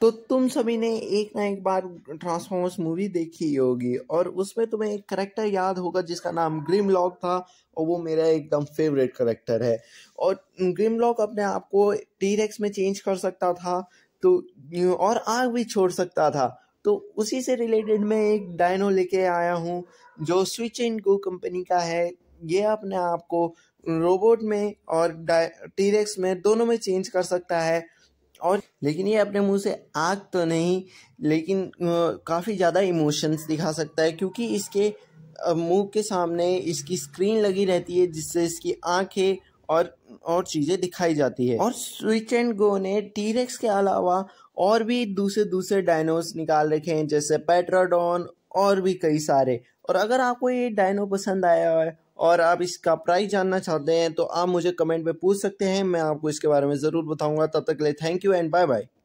तो तुम सभी ने एक ना एक बार ट्रांसफॉर्मर्स मूवी देखी होगी और उसमें तुम्हें एक करेक्टर याद होगा जिसका नाम ग्रीम लॉक था और वो मेरा एकदम फेवरेट करेक्टर है और ग्रीम लॉक अपने आप को टीरेक्स में चेंज कर सकता था तो और आग भी छोड़ सकता था तो उसी से रिलेटेड मैं एक डायनो लेके आया हूँ जो स्विच इन गो कंपनी का है ये अपने आप को रोबोट में और टीरेक्स में दोनों में चेंज कर सकता है और लेकिन ये अपने मुंह से आग तो नहीं लेकिन काफ़ी ज़्यादा इमोशंस दिखा सकता है क्योंकि इसके मुंह के सामने इसकी स्क्रीन लगी रहती है जिससे इसकी आंखें और और चीज़ें दिखाई जाती है और स्विच एंड गो ने टीरेक्स के अलावा और भी दूसरे दूसरे डायनोस निकाल रखे हैं जैसे पेट्राडोन और भी कई सारे और अगर आपको ये डायनो पसंद आया है और आप इसका प्राइस जानना चाहते हैं तो आप मुझे कमेंट में पूछ सकते हैं मैं आपको इसके बारे में ज़रूर बताऊंगा तब तक के लिए thank you and bye bye